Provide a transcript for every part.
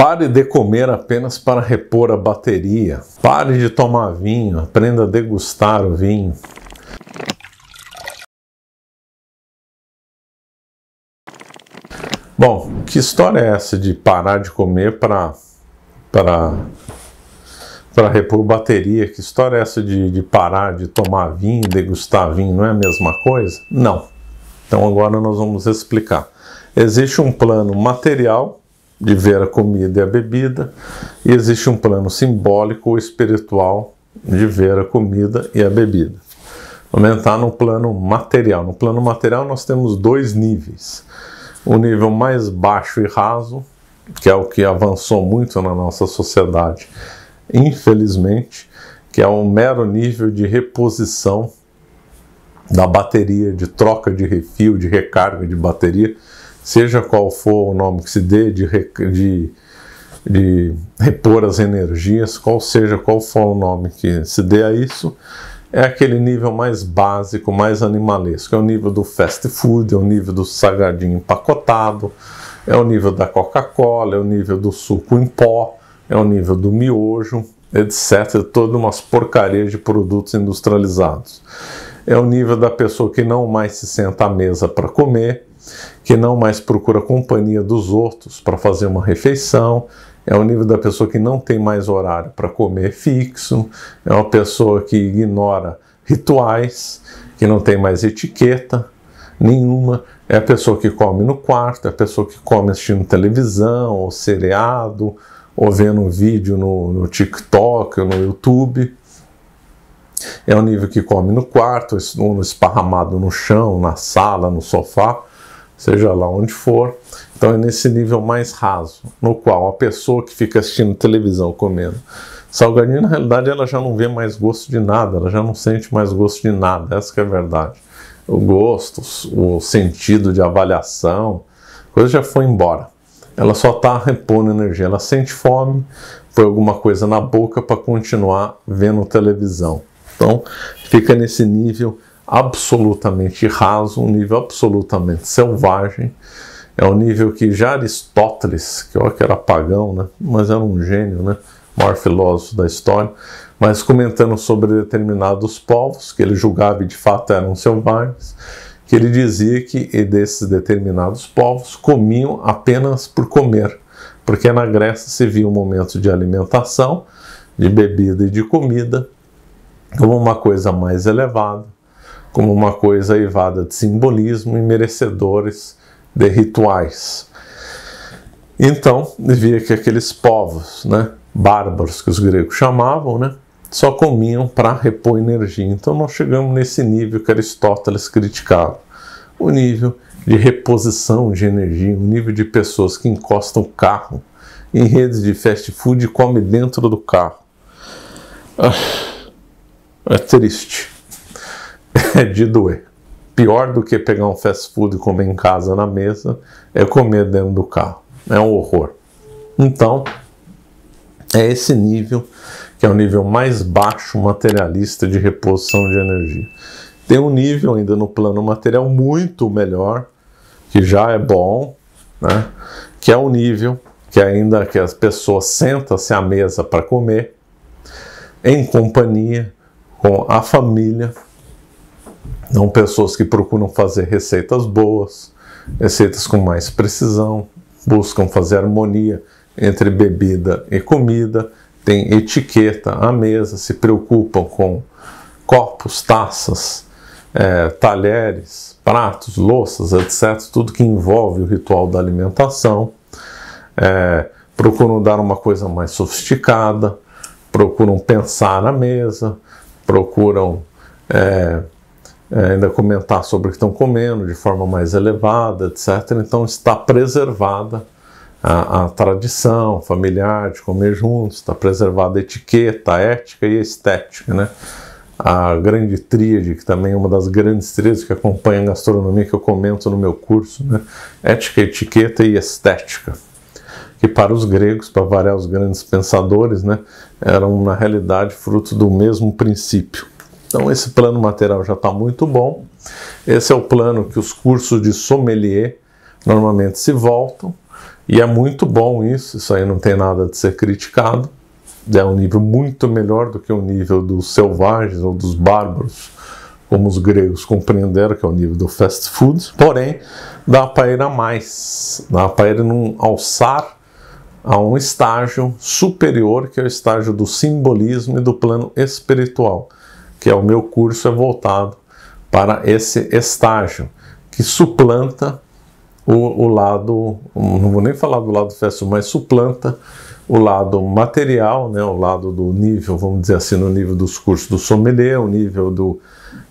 Pare de comer apenas para repor a bateria. Pare de tomar vinho, aprenda a degustar o vinho. Bom, que história é essa de parar de comer para para para repor bateria? Que história é essa de, de parar de tomar vinho, degustar vinho? Não é a mesma coisa? Não. Então agora nós vamos explicar. Existe um plano material de ver a comida e a bebida, e existe um plano simbólico ou espiritual de ver a comida e a bebida. Vamos entrar no plano material. No plano material, nós temos dois níveis: o nível mais baixo e raso, que é o que avançou muito na nossa sociedade, infelizmente, que é um mero nível de reposição da bateria, de troca de refil, de recarga de bateria seja qual for o nome que se dê, de, de, de repor as energias, qual seja qual for o nome que se dê a isso, é aquele nível mais básico, mais animalesco. É o nível do fast food, é o nível do sagadinho empacotado, é o nível da Coca-Cola, é o nível do suco em pó, é o nível do miojo, etc. Todas umas porcarias de produtos industrializados. É o nível da pessoa que não mais se senta à mesa para comer, que não mais procura a companhia dos outros para fazer uma refeição, é o nível da pessoa que não tem mais horário para comer fixo, é uma pessoa que ignora rituais, que não tem mais etiqueta nenhuma, é a pessoa que come no quarto, é a pessoa que come assistindo televisão, ou seriado, ou vendo um vídeo no, no TikTok ou no YouTube. É o nível que come no quarto, ou esparramado no chão, na sala, no sofá seja lá onde for. Então é nesse nível mais raso, no qual a pessoa que fica assistindo televisão comendo salgadinho, na realidade ela já não vê mais gosto de nada, ela já não sente mais gosto de nada, essa é a verdade. O gosto, o sentido de avaliação, coisa já foi embora. Ela só está repondo energia, ela sente fome, põe alguma coisa na boca para continuar vendo televisão. Então fica nesse nível absolutamente raso, um nível absolutamente selvagem. É o um nível que já Aristóteles, que olha que era pagão, né? mas era um gênio, né? O maior filósofo da história, mas comentando sobre determinados povos que ele julgava e de fato eram selvagens, que ele dizia que desses determinados povos comiam apenas por comer, porque na Grécia se via um momento de alimentação, de bebida e de comida como uma coisa mais elevada como uma coisa evada de simbolismo e merecedores de rituais. Então, via que aqueles povos, né, bárbaros que os gregos chamavam, né, só comiam para repor energia. Então, nós chegamos nesse nível que Aristóteles criticava, o nível de reposição de energia, o nível de pessoas que encostam o carro em redes de fast food e comem dentro do carro. Ah, é triste é de doer. Pior do que pegar um fast food e comer em casa na mesa é comer dentro do carro. É um horror. Então, é esse nível que é o nível mais baixo materialista de reposição de energia. Tem um nível ainda no plano material muito melhor, que já é bom, né? que é o um nível que ainda que as pessoas sentam-se à mesa para comer, em companhia com a família, não pessoas que procuram fazer receitas boas, receitas com mais precisão, buscam fazer harmonia entre bebida e comida, têm etiqueta à mesa, se preocupam com copos, taças, é, talheres, pratos, louças, etc. Tudo que envolve o ritual da alimentação. É, procuram dar uma coisa mais sofisticada, procuram pensar na mesa, procuram é, é, ainda comentar sobre o que estão comendo de forma mais elevada, etc. Então está preservada a, a tradição familiar de comer juntos, está preservada a etiqueta, a ética e a estética, né? A grande tríade, que também é uma das grandes tríades que acompanha a gastronomia, que eu comento no meu curso, né? Ética, etiqueta e estética. Que para os gregos, para variar os grandes pensadores, né? Eram, na realidade, fruto do mesmo princípio. Então esse plano material já está muito bom. Esse é o plano que os cursos de sommelier normalmente se voltam. E é muito bom isso, isso aí não tem nada de ser criticado. É um nível muito melhor do que o nível dos selvagens ou dos bárbaros, como os gregos compreenderam, que é o nível do fast food. Porém, dá para ir a mais, dá para ir num alçar a um estágio superior, que é o estágio do simbolismo e do plano espiritual que é o meu curso, é voltado para esse estágio, que suplanta o, o lado, não vou nem falar do lado festival, mas suplanta o lado material, né, o lado do nível, vamos dizer assim, no nível dos cursos do sommelier, o nível do,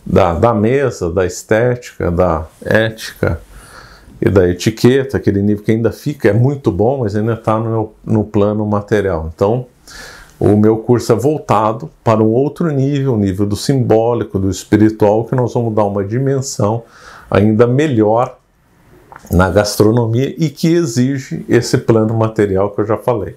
da, da mesa, da estética, da ética e da etiqueta, aquele nível que ainda fica, é muito bom, mas ainda está no, no plano material. Então, o meu curso é voltado para um outro nível, o nível do simbólico, do espiritual, que nós vamos dar uma dimensão ainda melhor na gastronomia e que exige esse plano material que eu já falei.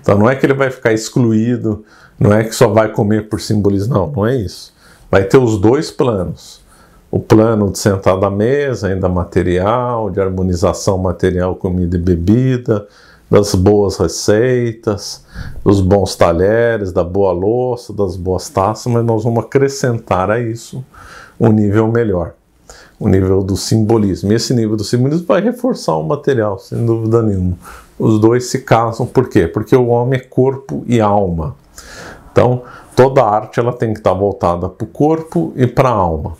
Então não é que ele vai ficar excluído, não é que só vai comer por simbolismo, não, não é isso. Vai ter os dois planos. O plano de sentar à mesa, ainda material, de harmonização material, comida e bebida, das boas receitas, dos bons talheres, da boa louça, das boas taças, mas nós vamos acrescentar a isso um nível melhor, o um nível do simbolismo. E esse nível do simbolismo vai reforçar o material, sem dúvida nenhuma. Os dois se casam, por quê? Porque o homem é corpo e alma. Então, toda arte ela tem que estar voltada para o corpo e para a alma.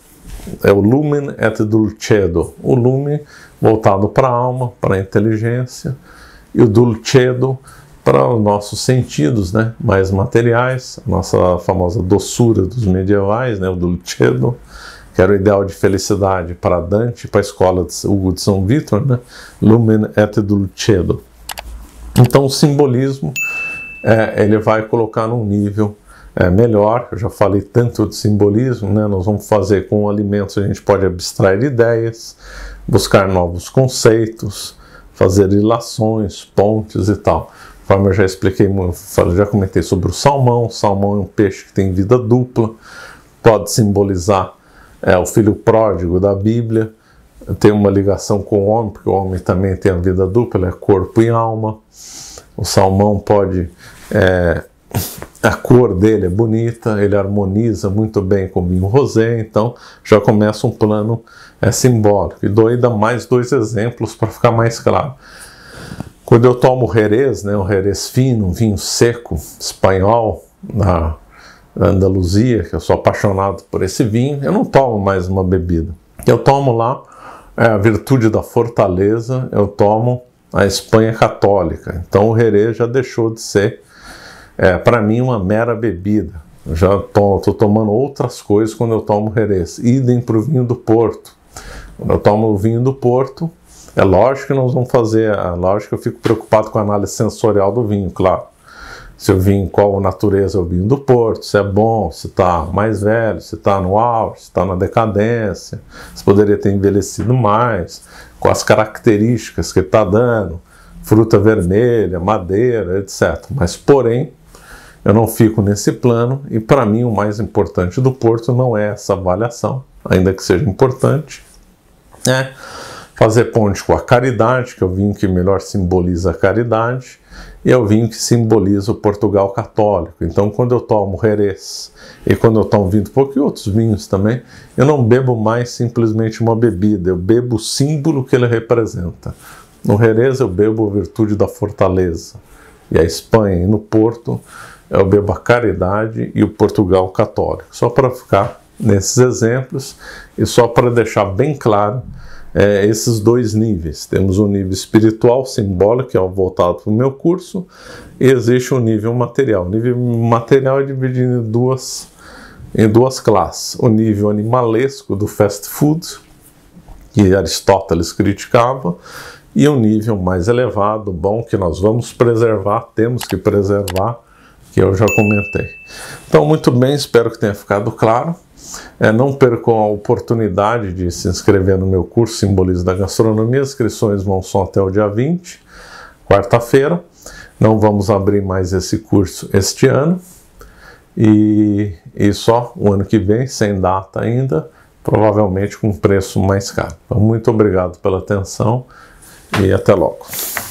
É o lumen et dulcedo, o lume voltado para a alma, para a inteligência, e o dulcedo para os nossos sentidos né, mais materiais, a nossa famosa doçura dos medievais, né, o dulcedo, que era o ideal de felicidade para Dante, para a escola de Hugo de São Vitor, né, lumen et dulcedo. Então o simbolismo é, ele vai colocar num nível é, melhor. Eu já falei tanto de simbolismo, né? Nós vamos fazer com alimentos a gente pode abstrair ideias, buscar novos conceitos, fazer ilações, pontes e tal. Como eu já expliquei, já comentei sobre o salmão. O salmão é um peixe que tem vida dupla, pode simbolizar é, o filho pródigo da Bíblia, tem uma ligação com o homem, porque o homem também tem a vida dupla, é corpo e alma. O salmão pode é, a cor dele é bonita, ele harmoniza muito bem com o vinho rosé, então já começa um plano é, simbólico. E dou ainda mais dois exemplos para ficar mais claro. Quando eu tomo Jerez, né, um Jerez fino, um vinho seco espanhol, na Andaluzia, que eu sou apaixonado por esse vinho, eu não tomo mais uma bebida. Eu tomo lá é, a virtude da fortaleza, eu tomo a Espanha católica. Então o Jerez já deixou de ser é para mim uma mera bebida. Eu já estou tomando outras coisas quando eu tomo Jerez. Idem para o vinho do Porto. Quando eu tomo o vinho do Porto, é lógico que nós vamos fazer, é lógico que eu fico preocupado com a análise sensorial do vinho, claro. Se o vinho, qual natureza é o vinho do Porto, se é bom, se está mais velho, se está no auge, se está na decadência, se poderia ter envelhecido mais, com as características que está dando, fruta vermelha, madeira, etc. Mas, porém, eu não fico nesse plano e, para mim, o mais importante do Porto não é essa avaliação, ainda que seja importante, né? fazer ponte com a caridade, que é o vinho que melhor simboliza a caridade, e é o vinho que simboliza o Portugal católico. Então, quando eu tomo Jerez e quando eu tomo vinho do e outros vinhos também, eu não bebo mais simplesmente uma bebida, eu bebo o símbolo que ele representa. No Jerez eu bebo a virtude da fortaleza e a Espanha, e no Porto é o Beba caridade e o Portugal católico. Só para ficar nesses exemplos e só para deixar bem claro é, esses dois níveis. Temos um nível espiritual, simbólico, que é o voltado para o meu curso, e existe um nível material. O nível material é dividido em duas, em duas classes. O nível animalesco do fast food, que Aristóteles criticava, e o um nível mais elevado, bom, que nós vamos preservar, temos que preservar, que eu já comentei. Então, muito bem, espero que tenha ficado claro. É, não percam a oportunidade de se inscrever no meu curso Simbolismo da Gastronomia. As inscrições vão só até o dia 20, quarta-feira. Não vamos abrir mais esse curso este ano. E, e só o ano que vem, sem data ainda, provavelmente com preço mais caro. Então, muito obrigado pela atenção e até logo.